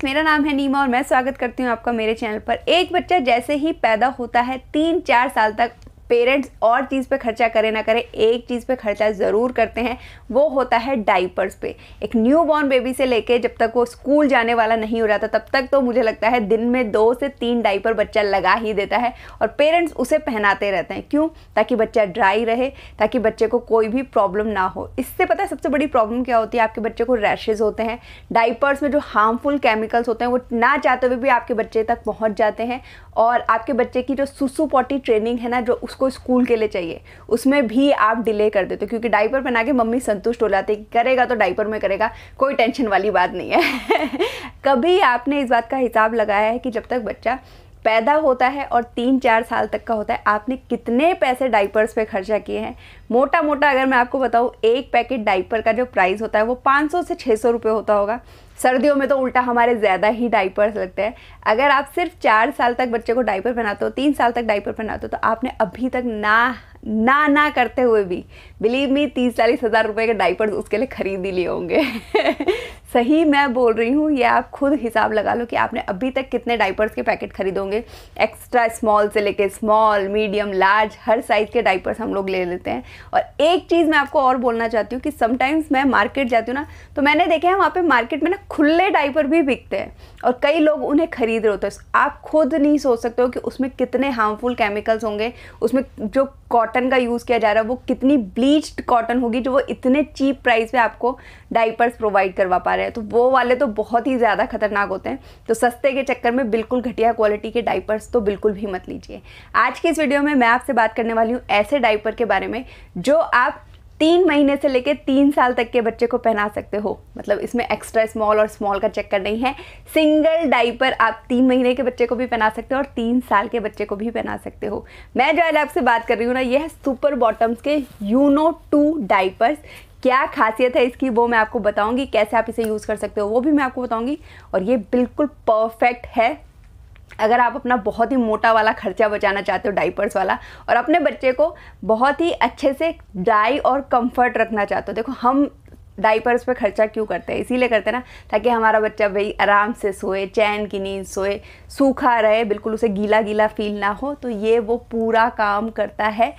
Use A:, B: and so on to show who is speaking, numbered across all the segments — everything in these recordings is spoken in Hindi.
A: फ्रेंड्स मेरा नाम है नीमा और मैं स्वागत करती हूँ आपका मेरे चैनल पर एक बच्चा जैसे ही पैदा होता है तीन चार साल तक पेरेंट्स और चीज़ पे खर्चा करें ना करें एक चीज़ पे खर्चा ज़रूर करते हैं वो होता है डाइपर्स पे एक न्यू बॉर्न बेबी से लेके जब तक वो स्कूल जाने वाला नहीं हो जाता तब तक तो मुझे लगता है दिन में दो से तीन डाइपर बच्चा लगा ही देता है और पेरेंट्स उसे पहनाते रहते हैं क्यों ताकि बच्चा ड्राई रहे ताकि बच्चे को कोई भी प्रॉब्लम ना हो इससे पता है सबसे बड़ी प्रॉब्लम क्या होती है आपके बच्चे को रैशेज़ होते हैं डाइपर्स में जो हार्मफुल केमिकल्स होते हैं वो ना चाहते हुए भी आपके बच्चे तक पहुँच जाते हैं और आपके बच्चे की जो सुसु पॉटी ट्रेनिंग है ना जो उस उसको स्कूल के लिए चाहिए उसमें भी आप डिले कर देते हो क्योंकि डाइपर पहना के मम्मी संतुष्ट हो जाती है करेगा तो डाइपर में करेगा कोई टेंशन वाली बात नहीं है कभी आपने इस बात का हिसाब लगाया है कि जब तक बच्चा पैदा होता है और तीन चार साल तक का होता है आपने कितने पैसे डाइपर्स पे खर्चा किए हैं मोटा मोटा अगर मैं आपको बताऊँ एक पैकेट डाइपर का जो प्राइस होता है वो 500 से 600 रुपये होता होगा सर्दियों में तो उल्टा हमारे ज़्यादा ही डाइपर्स लगते हैं अगर आप सिर्फ चार साल तक बच्चे को डाइपर पहनाते हो तीन साल तक डाइपर पहनाते हो तो आपने अभी तक ना ना ना करते हुए भी बिलीव मी तीस चालीस हज़ार रुपये के डाइपर्स उसके लिए खरीद ही लिए होंगे सही मैं बोल रही हूँ ये आप खुद हिसाब लगा लो कि आपने अभी तक कितने डाइपर्स के पैकेट खरीदे होंगे एक्स्ट्रा स्मॉल से लेके स्मॉल मीडियम लार्ज हर साइज़ के डाइपर्स हम लोग ले लेते हैं और एक चीज़ मैं आपको और बोलना चाहती हूँ कि समटाइम्स मैं मार्केट जाती हूँ ना तो मैंने देखा है वहाँ पर मार्केट में ना खुले डाइपर भी बिकते हैं और कई लोग उन्हें खरीद रहे होते हैं आप खुद नहीं सोच सकते हो कि उसमें कितने हार्मफुल केमिकल्स होंगे उसमें जो कॉटन का यूज़ किया जा रहा है वो कितनी ब्लीच्ड कॉटन होगी जो वो इतने चीप प्राइस पर आपको डाइपर्स प्रोवाइड करवा पा रहे हैं तो वो वाले तो बहुत ही ज़्यादा खतरनाक होते हैं तो सस्ते के चक्कर में बिल्कुल घटिया क्वालिटी के डाइपर्स तो बिल्कुल भी मत लीजिए आज की इस वीडियो में मैं आपसे बात करने वाली हूँ ऐसे डाइपर के बारे में जो आप तीन महीने से लेकर तीन साल तक के बच्चे को पहना सकते हो मतलब इसमें एक्स्ट्रा स्मॉल और स्मॉल का चक्कर नहीं है सिंगल डाइपर आप तीन महीने के बच्चे को भी पहना सकते हो और तीन साल के बच्चे को भी पहना सकते हो मैं जो आपसे बात कर रही हूँ ना यह सुपर बॉटम्स के यूनो टू डाइपर्स क्या खासियत है इसकी वो मैं आपको बताऊंगी कैसे आप इसे यूज़ कर सकते हो वो भी मैं आपको बताऊंगी और ये बिल्कुल परफेक्ट है अगर आप अपना बहुत ही मोटा वाला खर्चा बचाना चाहते हो डाइपर्स वाला और अपने बच्चे को बहुत ही अच्छे से डाई और कंफर्ट रखना चाहते हो देखो हम डाइपर्स पे खर्चा क्यों करते हैं इसीलिए करते हैं ना ताकि हमारा बच्चा भाई आराम से सोए चैन की नींद सोए सूखा रहे बिल्कुल उसे गीला गीला फील ना हो तो ये वो पूरा काम करता है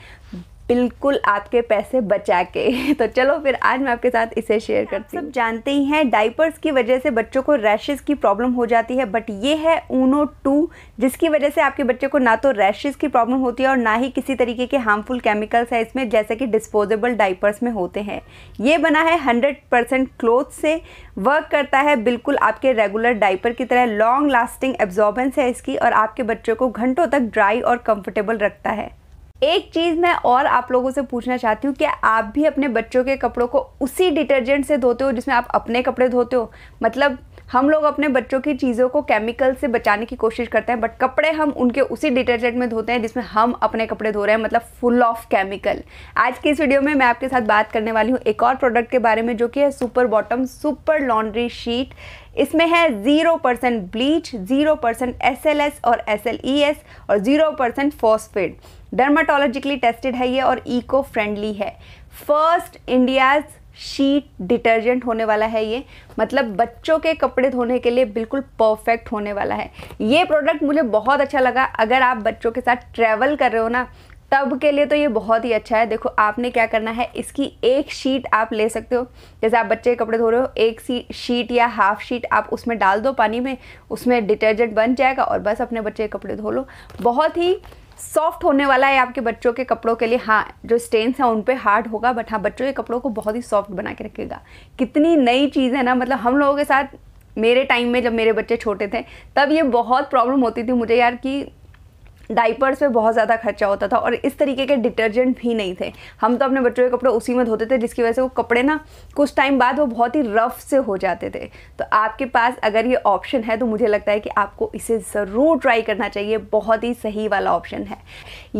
A: बिल्कुल आपके पैसे बचा के तो चलो फिर आज मैं आपके साथ इसे शेयर करती हूँ सब जानते ही हैं डाइपर्स की वजह से बच्चों को रैशेज़ की प्रॉब्लम हो जाती है बट ये है ऊनो टू जिसकी वजह से आपके बच्चे को ना तो रैशेज़ की प्रॉब्लम होती है और ना ही किसी तरीके के हार्मफुल केमिकल्स है इसमें जैसे कि डिस्पोजेबल डाइपर्स में होते हैं ये बना है हंड्रेड परसेंट क्लोथ से वर्क करता है बिल्कुल आपके रेगुलर डाइपर की तरह लॉन्ग लास्टिंग एब्जॉर्बेंस है इसकी और आपके बच्चों को घंटों तक ड्राई और कम्फर्टेबल रखता है एक चीज़ मैं और आप लोगों से पूछना चाहती हूँ कि आप भी अपने बच्चों के कपड़ों को उसी डिटर्जेंट से धोते हो जिसमें आप अपने कपड़े धोते हो मतलब हम लोग अपने बच्चों की चीज़ों को केमिकल से बचाने की कोशिश करते हैं बट कपड़े हम उनके उसी डिटर्जेंट में धोते हैं जिसमें हम अपने कपड़े धो रहे हैं मतलब फुल ऑफ केमिकल आज की इस वीडियो में मैं आपके साथ बात करने वाली हूँ एक और प्रोडक्ट के बारे में जो कि है super bottom super laundry sheet इसमें है zero percent bleach zero percent S L S और एस एल ई एस और zero percent phosphate dermatologically tested है ये और इको फ्रेंडली है फर्स्ट इंडियाज़ शीट डिटर्जेंट होने वाला है ये मतलब बच्चों के कपड़े धोने के लिए बिल्कुल परफेक्ट होने वाला है ये प्रोडक्ट मुझे बहुत अच्छा लगा अगर आप बच्चों के साथ ट्रैवल कर रहे हो ना तब के लिए तो ये बहुत ही अच्छा है देखो आपने क्या करना है इसकी एक शीट आप ले सकते हो जैसे आप बच्चे के कपड़े धो रहे हो एक सी शीट या हाफ शीट आप उसमें डाल दो पानी में उसमें डिटर्जेंट बन जाएगा और बस अपने बच्चे के कपड़े धो लो बहुत ही सॉफ्ट होने वाला है आपके बच्चों के कपड़ों के लिए हाँ जो स्टेन्स हैं उन पर हार्ड होगा बट हाँ बच्चों के कपड़ों को बहुत ही सॉफ्ट बना के रखेगा कितनी नई चीज़ है ना मतलब हम लोगों के साथ मेरे टाइम में जब मेरे बच्चे छोटे थे तब ये बहुत प्रॉब्लम होती थी मुझे यार कि डाइपर्स पे बहुत ज़्यादा खर्चा होता था और इस तरीके के डिटर्जेंट भी नहीं थे हम तो अपने बच्चों के कपड़े उसी में धोते थे जिसकी वजह से वो कपड़े ना कुछ टाइम बाद वो बहुत ही रफ से हो जाते थे तो आपके पास अगर ये ऑप्शन है तो मुझे लगता है कि आपको इसे ज़रूर ट्राई करना चाहिए बहुत ही सही वाला ऑप्शन है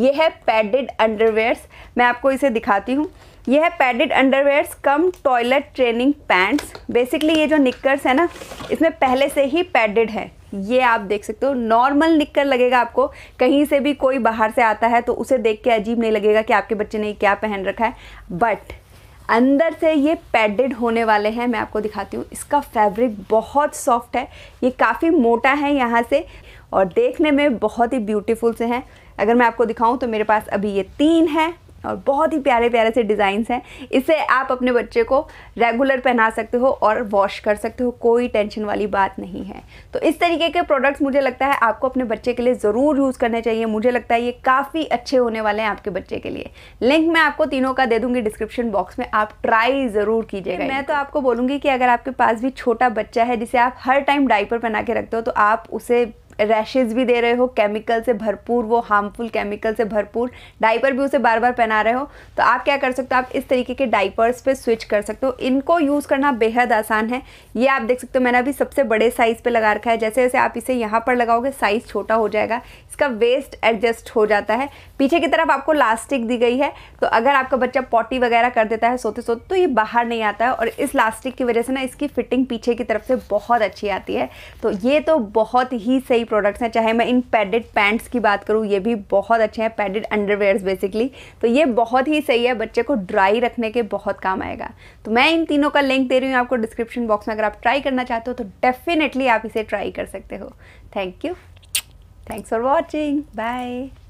A: ये है पैडेड अंडरवेयर्स मैं आपको इसे दिखाती हूँ यह है padded underwears cum toilet training pants basically ये जो निक्कर्स है ना इसमें पहले से ही पैडेड है ये आप देख सकते हो नॉर्मल निककर लगेगा आपको कहीं से भी कोई बाहर से आता है तो उसे देख के अजीब नहीं लगेगा कि आपके बच्चे ने क्या पहन रखा है बट अंदर से ये पैडेड होने वाले हैं मैं आपको दिखाती हूँ इसका फैब्रिक बहुत सॉफ्ट है ये काफ़ी मोटा है यहाँ से और देखने में बहुत ही ब्यूटीफुल से हैं अगर मैं आपको दिखाऊँ तो मेरे पास अभी ये तीन है और बहुत ही प्यारे प्यारे से डिज़ाइंस हैं इसे आप अपने बच्चे को रेगुलर पहना सकते हो और वॉश कर सकते हो कोई टेंशन वाली बात नहीं है तो इस तरीके के प्रोडक्ट्स मुझे लगता है आपको अपने बच्चे के लिए ज़रूर यूज़ करने चाहिए मुझे लगता है ये काफ़ी अच्छे होने वाले हैं आपके बच्चे के लिए लिंक मैं आपको तीनों का दे दूँगी डिस्क्रिप्शन बॉक्स में आप ट्राई ज़रूर कीजिएगा मैं तो आपको बोलूँगी कि अगर आपके पास भी छोटा बच्चा है जिसे आप हर टाइम डाइपर पहना के रखते हो तो आप उसे रैशेज भी दे रहे हो केमिकल से भरपूर वो हार्मफुल केमिकल से भरपूर डाइपर भी उसे बार बार पहना रहे हो तो आप क्या कर सकते हो आप इस तरीके के डाइपर्स पे स्विच कर सकते हो इनको यूज़ करना बेहद आसान है ये आप देख सकते हो मैंने अभी सबसे बड़े साइज़ पर लगा रखा है जैसे जैसे आप इसे यहाँ पर लगाओगे साइज़ छोटा हो जाएगा इसका वेस्ट एडजस्ट हो जाता है पीछे की तरफ आपको लास्टिक दी गई है तो अगर आपका बच्चा पॉटी वगैरह कर देता है सोते सोते तो ये बाहर नहीं आता है और इस लास्टिक की वजह से ना इसकी फिटिंग पीछे की तरफ से बहुत अच्छी आती है तो ये तो बहुत ही सही प्रोडक्ट्स हैं चाहे मैं इन पैडेड पैंट्स की बात करूँ ये भी बहुत अच्छे हैं पैडेड अंडरवेयर्स बेसिकली तो ये बहुत ही सही है बच्चे को ड्राई रखने के बहुत काम आएगा तो मैं इन तीनों का लिंक दे रही हूँ आपको डिस्क्रिप्शन बॉक्स में अगर आप ट्राई करना चाहते हो तो डेफिनेटली आप इसे ट्राई कर सकते हो thank you thanks for watching bye